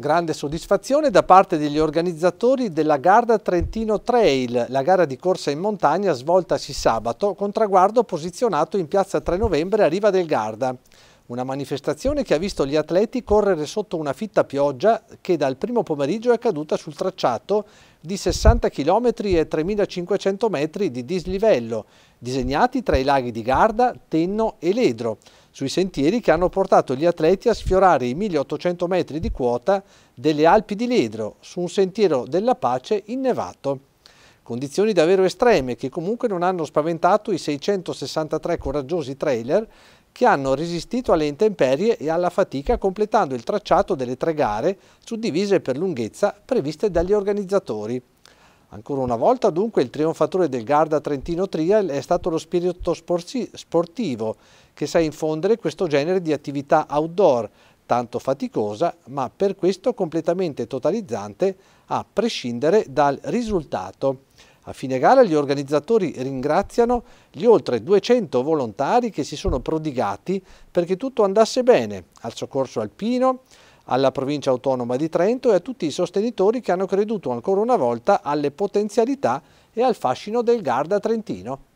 Grande soddisfazione da parte degli organizzatori della Garda Trentino Trail, la gara di corsa in montagna svoltasi sabato con traguardo posizionato in piazza 3 novembre a Riva del Garda. Una manifestazione che ha visto gli atleti correre sotto una fitta pioggia che dal primo pomeriggio è caduta sul tracciato di 60 km e 3500 metri di dislivello, disegnati tra i laghi di Garda, Tenno e Ledro sui sentieri che hanno portato gli atleti a sfiorare i 1800 metri di quota delle Alpi di Ledro su un sentiero della pace innevato. Condizioni davvero estreme che comunque non hanno spaventato i 663 coraggiosi trailer che hanno resistito alle intemperie e alla fatica completando il tracciato delle tre gare suddivise per lunghezza previste dagli organizzatori. Ancora una volta dunque il trionfatore del Garda Trentino Trial è stato lo spirito sportivo che sa infondere questo genere di attività outdoor, tanto faticosa ma per questo completamente totalizzante a prescindere dal risultato. A fine gara gli organizzatori ringraziano gli oltre 200 volontari che si sono prodigati perché tutto andasse bene al soccorso alpino, alla provincia autonoma di Trento e a tutti i sostenitori che hanno creduto ancora una volta alle potenzialità e al fascino del Garda Trentino.